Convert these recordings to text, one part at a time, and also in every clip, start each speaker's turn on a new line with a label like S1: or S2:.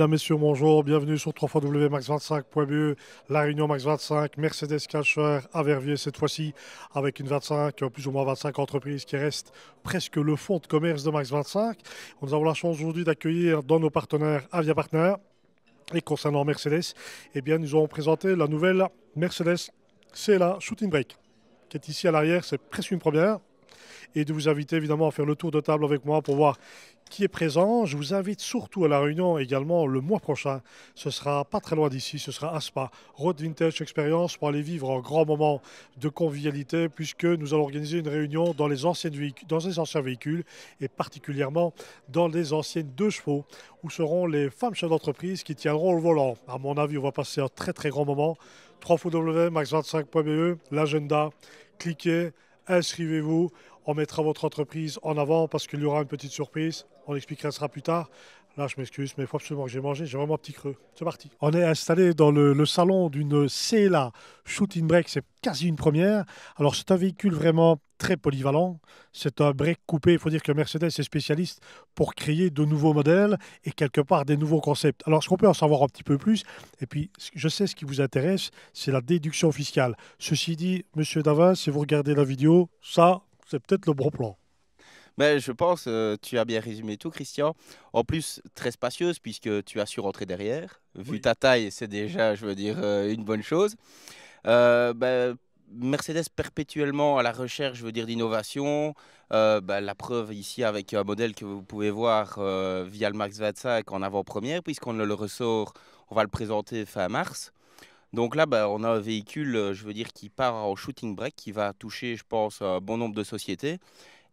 S1: Mesdames, Messieurs, bonjour, bienvenue sur 3w max 25be La Réunion Max25, Mercedes Cacher à Verviers cette fois-ci, avec une 25, plus ou moins 25 entreprises qui restent presque le fonds de commerce de Max25. Nous avons la chance aujourd'hui d'accueillir dans nos partenaires Avia Partner et concernant Mercedes, eh bien, nous avons présenté la nouvelle Mercedes c'est Shooting Brake, qui est ici à l'arrière, c'est presque une première et de vous inviter évidemment à faire le tour de table avec moi pour voir qui est présent. Je vous invite surtout à la réunion également le mois prochain. Ce sera pas très loin d'ici, ce sera à Spa, Road Vintage Experience pour aller vivre un grand moment de convivialité puisque nous allons organiser une réunion dans les, anciennes dans les anciens véhicules et particulièrement dans les anciennes deux chevaux où seront les femmes chefs d'entreprise qui tiendront le volant. À mon avis, on va passer un très très grand moment. 3 max25.be, l'agenda, cliquez, inscrivez-vous on mettra votre entreprise en avant parce qu'il y aura une petite surprise. On expliquera sera plus tard. Là, je m'excuse, mais il faut absolument que j'ai mangé. J'ai vraiment un petit creux. C'est parti. On est installé dans le, salon d'une CLA Shooting Break. C'est quasi une première. Alors, c'est un véhicule vraiment très polyvalent. C'est un break coupé. Il faut dire que Mercedes est spécialiste pour créer de nouveaux modèles et quelque part des nouveaux concepts. Alors, ce qu'on peut en savoir un petit peu plus, et puis je sais ce qui vous intéresse, c'est la déduction fiscale. Ceci dit, monsieur Davin, si vous regardez la vidéo, ça, c'est peut-être le bon plan.
S2: Mais je pense, euh, tu as bien résumé tout, Christian. En plus, très spacieuse, puisque tu as su rentrer derrière. Vu ta taille, c'est déjà, je veux dire, euh, une bonne chose. Euh, ben, Mercedes perpétuellement à la recherche, je veux dire, d'innovation. Ben, la preuve ici avec un modèle que vous pouvez voir via le Max 25 en avant-première, puisqu'on le ressort, on va le présenter fin mars. Donc là, bah, on a un véhicule, euh, je veux dire, qui part en shooting break, qui va toucher, je pense, un bon nombre de sociétés.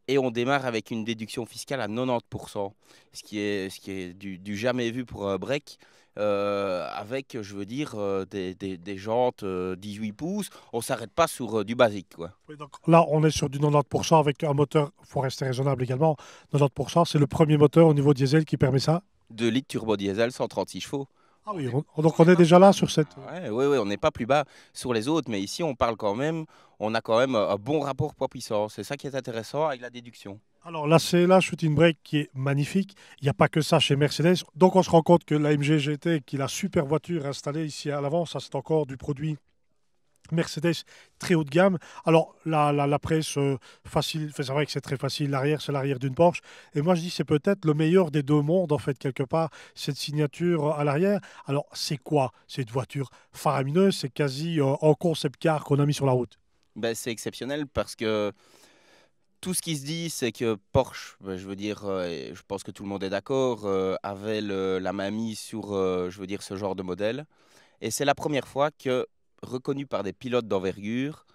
S2: Et on démarre avec une déduction fiscale à 90%, ce qui est, du, jamais vu pour un break. Euh, avec, je veux dire, euh, des, jantes 18 pouces. On ne s'arrête pas sur du basique. Quoi.
S1: donc là, on est sur du 90% avec un moteur, il faut rester raisonnable également. 90%, c'est le premier moteur au niveau diesel qui permet ça
S2: 2 litres turbo diesel, 136 chevaux.
S1: Ah oui, donc on est déjà là sur cette.
S2: Euh, oui, on n'est pas plus bas sur les autres, mais ici on parle quand même, on a quand même euh, un bon rapport poids-puissance. C'est ça qui est intéressant avec la déduction.
S1: Alors la CLA Shooting break qui est magnifique, il n'y a pas que ça chez Mercedes. Donc on se rend compte que la MG GT, qui est la super voiture installée ici à l'avant, ça c'est encore du produit Mercedes très haut de gamme. Alors, la, la, presse, euh, facile, c'est vrai que c'est très facile, l'arrière, c'est l'arrière d'une Porsche. Et moi, je dis, c'est peut-être le meilleur des deux mondes, en fait, quelque part, cette signature euh, à l'arrière. Alors, c'est quoi cette voiture faramineuse C'est quasi euh, un concept car qu'on a mis sur la route.
S2: Ben, c'est exceptionnel parce que tout ce qui se dit, c'est que Porsche, ben, je veux dire, je pense que tout le monde est d'accord, avait la mamie sur, je veux dire, ce genre de modèle. Et c'est la première fois que reconnu par des pilotes d'envergure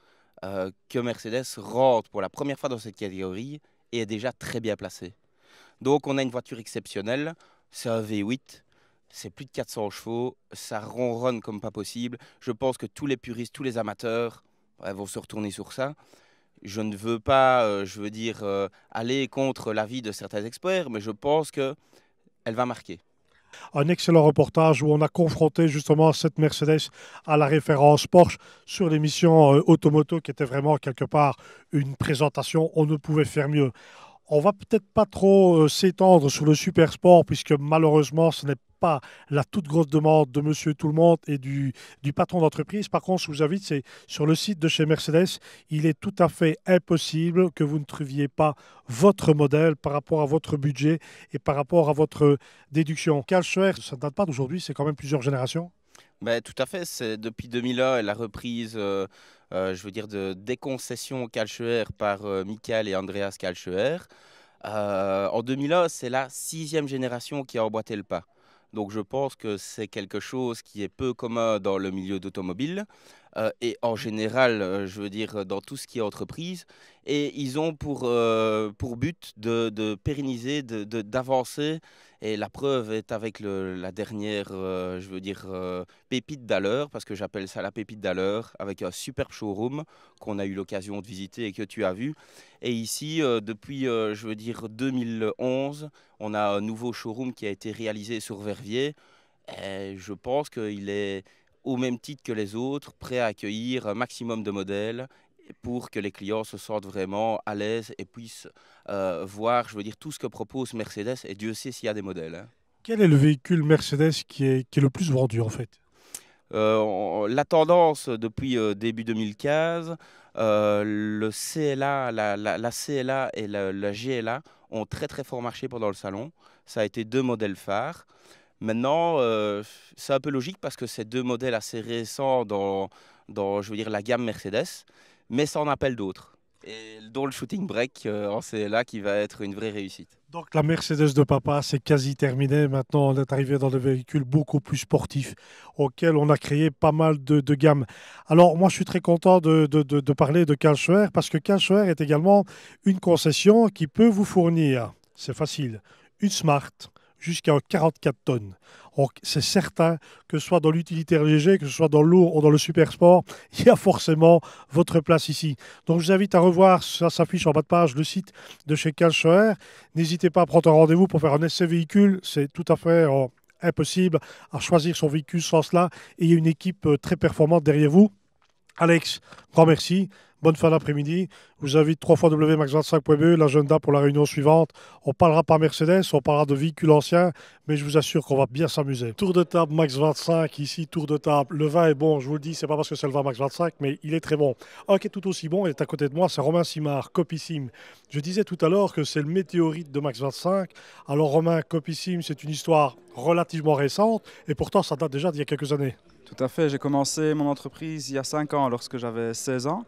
S2: euh, que Mercedes rentre pour la première fois dans cette catégorie et est déjà très bien placée. Donc on a une voiture exceptionnelle, c'est un V8, c'est plus de 400 chevaux, ça ronronne comme pas possible. Je pense que tous les puristes, tous les amateurs vont se retourner sur ça. Je ne veux pas, euh, je veux dire, euh, aller contre l'avis de certains experts, mais je pense que elle va marquer
S1: un excellent reportage où on a confronté justement cette Mercedes à la référence Porsche sur l'émission euh, Automoto qui était vraiment quelque part une présentation, on ne pouvait faire mieux. On va peut-être pas trop euh, s'étendre sur le super sport puisque malheureusement ce n'est pas la toute grosse demande de monsieur tout le monde et du, patron d'entreprise. Par contre, je vous invite, c'est sur le site de chez Mercedes, il est tout à fait impossible que vous ne trouviez pas votre modèle par rapport à votre budget et par rapport à votre déduction. Calcheur, ça ne date pas d'aujourd'hui, c'est quand même plusieurs générations.
S2: Ben, tout à fait, c'est depuis 2001 et la reprise euh, je veux dire, de, déconcession concessions par euh, Michael et Andreas Calcheur. en 2001, c'est la sixième génération qui a emboîté le pas. Donc je pense que c'est quelque chose qui est peu commun dans le milieu d'automobile euh, et en général, je veux dire, dans tout ce qui est entreprise. Et ils ont pour, but de, pérenniser, d'avancer et la preuve est avec la dernière, euh, je veux dire, euh, pépite d'ailleurs, parce que j'appelle ça la pépite d'ailleurs, avec un superbe showroom qu'on a eu l'occasion de visiter et que tu as vu. Et ici, euh, depuis, je veux dire, 2011, on a un nouveau showroom qui a été réalisé sur Verviers. Et je pense qu'il est au même titre que les autres, prêt à accueillir un maximum de modèles pour que les clients se sentent vraiment à l'aise et puissent euh, voir, je veux dire, tout ce que propose Mercedes. Et Dieu sait s'il y a des modèles. Hein.
S1: Quel est le véhicule Mercedes qui est, le plus vendu en fait
S2: euh, la tendance depuis euh, début 2015, le CLA, la, CLA et la, GLA ont très très fort marché pendant le salon. Ça a été deux modèles phares. Maintenant, c'est un peu logique parce que c'est deux modèles assez récents dans, dans je veux dire, la gamme Mercedes mais ça en appelle d'autres. Et dont le shooting break euh, c'est là qui va être une vraie réussite.
S1: Donc la Mercedes de papa, c'est quasi terminé. Maintenant, on est arrivé dans des véhicules beaucoup plus sportifs auxquels on a créé pas mal de, gammes. Alors moi, je suis très content de, parler de Karl parce que Karl est également une concession qui peut vous fournir, c'est facile, une Smart jusqu'à 44 tonnes c'est certain que ce soit dans l'utilitaire léger, que ce soit dans le lourd ou dans le super sport, il y a forcément votre place ici. Donc je vous invite à revoir, ça s'affiche en bas de page, le site de chez Calchoer. N'hésitez pas à prendre un rendez-vous pour faire un essai véhicule, c'est tout à fait... Euh, impossible à choisir son véhicule sans cela. Et il y a une équipe euh, très performante derrière vous. Alex, grand merci. Bonne fin d'après-midi. Vous invite 3 wmax25.be, l'agenda pour la réunion suivante. On parlera pas Mercedes, on parlera de véhicules anciens, mais je vous assure qu'on va bien s'amuser. Tour de table Max25, ici tour de table. Le vin est bon, je vous le dis, c'est pas parce que c'est le vin Max25, mais il est très bon. Un qui est tout aussi bon, il est à côté de moi, c'est Romain Simard, copissime. Je disais tout à l'heure que c'est le météorite de Max25. Alors Romain, copissime, c'est une histoire relativement récente, et pourtant ça date déjà d'il y a quelques années.
S2: Tout à fait, j'ai commencé mon entreprise il y a 5 ans lorsque j'avais 16 ans.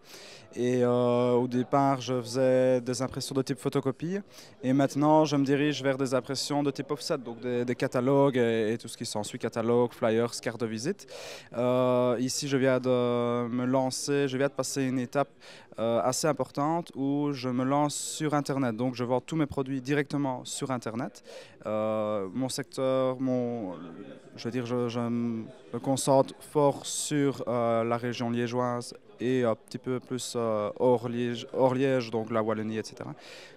S2: Et euh, au départ, je faisais des impressions de type photocopie. Et maintenant, je me dirige vers des impressions de type offset, donc des, catalogues et, tout ce qui s'ensuit, catalogues, flyers, cartes de visite. Euh, ici, je viens de me lancer, je viens de passer une étape euh, assez importante où je me lance sur Internet. Donc, je vends tous mes produits directement sur Internet. mon secteur, mon, je veux dire, je, je me concentre fort sur euh, la région liégeoise et un petit peu plus euh, hors Liège, Liège, donc la Wallonie, etc.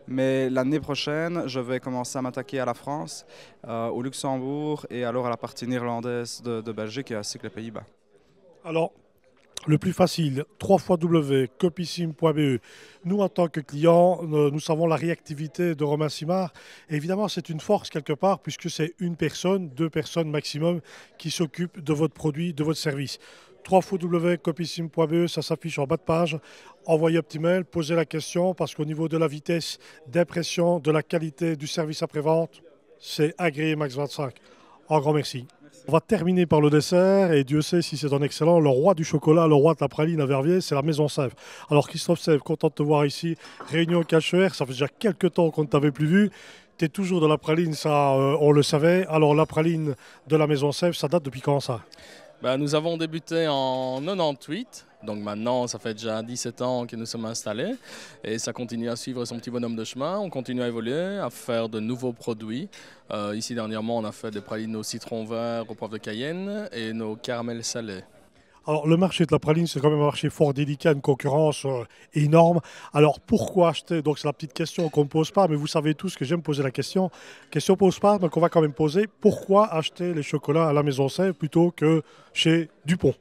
S2: Mais l'année prochaine, je vais commencer à m'attaquer à la France, euh, au Luxembourg et alors à la partie néerlandaise de, de Belgique ainsi que les Pays-Bas.
S1: Alors, le plus facile, 3 www.copissime.be. Nous, en tant que clients, euh, nous savons la réactivité de Romain Simard. évidemment, c'est une force quelque part, puisque c'est une personne, deux personnes maximum, qui s'occupe de votre produit, de votre service 3 www.copissime.be, ça s'affiche en bas de page. Envoyez un petit posez la question, parce qu'au niveau de la vitesse d'impression, de la qualité du service après-vente, c'est agréé Max 25. Un grand merci. On va terminer par le dessert, et Dieu sait si c'est un excellent. Le roi du chocolat, le roi de la praline à Verviers, c'est la maison Sève. Alors Christophe Sèvres, content de te voir ici. Réunion Cacher, ça fait déjà quelques temps qu'on ne t'avait plus vu. Tu es toujours dans la praline, ça euh, on le savait. Alors la praline de la maison Sèvres, ça date depuis quand ça
S3: bah, Nous avons débuté en 98 donc maintenant, ça fait déjà 17 ans que nous sommes installés et ça continue à suivre son petit bonhomme de chemin. On continue à évoluer, à faire de nouveaux produits. Euh, ici, dernièrement, on a fait des pralines au citron vert, au poivre de Cayenne et nos caramels salés.
S1: Alors, le marché de la praline, c'est quand même un marché fort délicat, une concurrence euh, énorme. Alors, pourquoi acheter Donc, c'est la petite question qu'on ne pose pas, mais vous savez tous que j'aime poser la question. Question pose pas, donc on va quand même poser. Pourquoi acheter les chocolats à la maison Saint plutôt que chez Dupont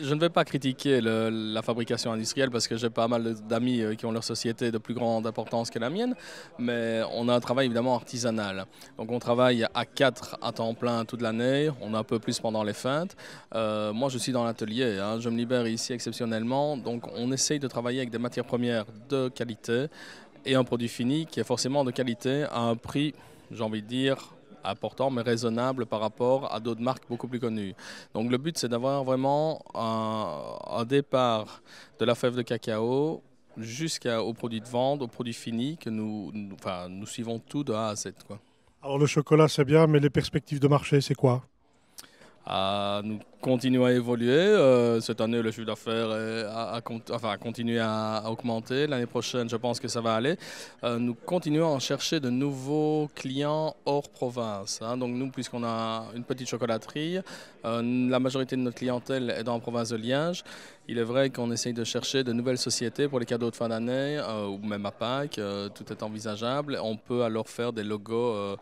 S3: je ne vais pas critiquer la fabrication industrielle parce que j'ai pas mal d'amis euh, qui ont leur société de plus grande importance que la mienne, mais on a un travail évidemment artisanal. Donc on travaille à quatre à temps plein toute l'année, on a un peu plus pendant les feintes. Euh, moi je suis dans l'atelier, hein, je me libère ici exceptionnellement, donc on essaye de travailler avec des matières premières de qualité et un produit fini qui est forcément de qualité à un prix, j'ai envie de dire, important mais raisonnable par rapport à d'autres marques beaucoup plus connues. Donc le but c'est d'avoir vraiment un, départ de la fève de cacao jusqu'au produit de vente, au produit fini que nous, enfin, nous suivons tout de A à Z. Quoi.
S1: Alors le chocolat c'est bien, mais les perspectives de marché c'est quoi
S3: ah, continue à évoluer. Euh, cette année, le chiffre d'affaires a, enfin, continué à, augmenter. L'année prochaine, je pense que ça va aller. Euh, nous continuons à chercher de nouveaux clients hors province. Hein. Donc nous, puisqu'on a une petite chocolaterie, euh, la majorité de notre clientèle est dans la province de Liège. Il est vrai qu'on essaye de chercher de nouvelles sociétés pour les cadeaux de fin d'année ou même à Pâques. tout est envisageable. On peut alors faire des logos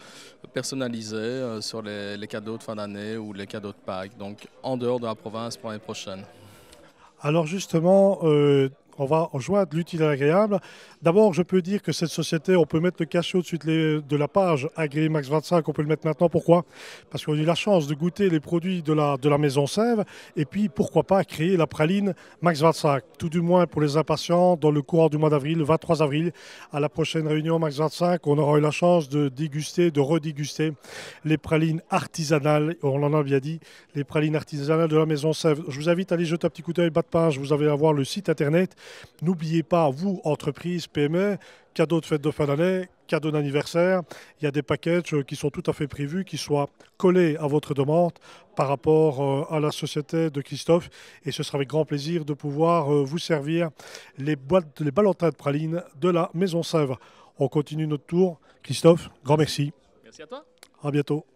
S3: personnalisés sur les, les, cadeaux de fin d'année ou les cadeaux de Pâques. Donc en en dehors de la province pour l'année prochaine.
S1: Alors justement, euh, on va joindre l'utile et l'agréable. D'abord, je peux dire que cette société, on peut mettre le cachet au-dessus de, la page Agri Max 25, on peut le mettre maintenant. Pourquoi Parce qu'on a eu la chance de goûter les produits de la, maison Sève et puis pourquoi pas créer la praline Max 25, tout du moins pour les impatients dans le courant du mois d'avril, le 23 avril, à la prochaine réunion Max 25, on aura eu la chance de déguster, de redéguster les pralines artisanales, on en a bien dit, les pralines artisanales de la maison Sève. Je vous invite à aller jeter un petit coup d'œil bas de page, vous allez avoir le site internet N'oubliez pas, vous, entreprise, PME, cadeaux de fête de fin d'année, cadeau d'anniversaire, il y a des packages euh, qui sont tout à fait prévus, qui soient collés à votre demande par rapport euh, à la société de Christophe. Et ce sera avec grand plaisir de pouvoir euh, vous servir les, boîtes, les ballotins de praline de la Maison Sèvres. On continue notre tour. Christophe, grand merci. Merci à toi. À bientôt.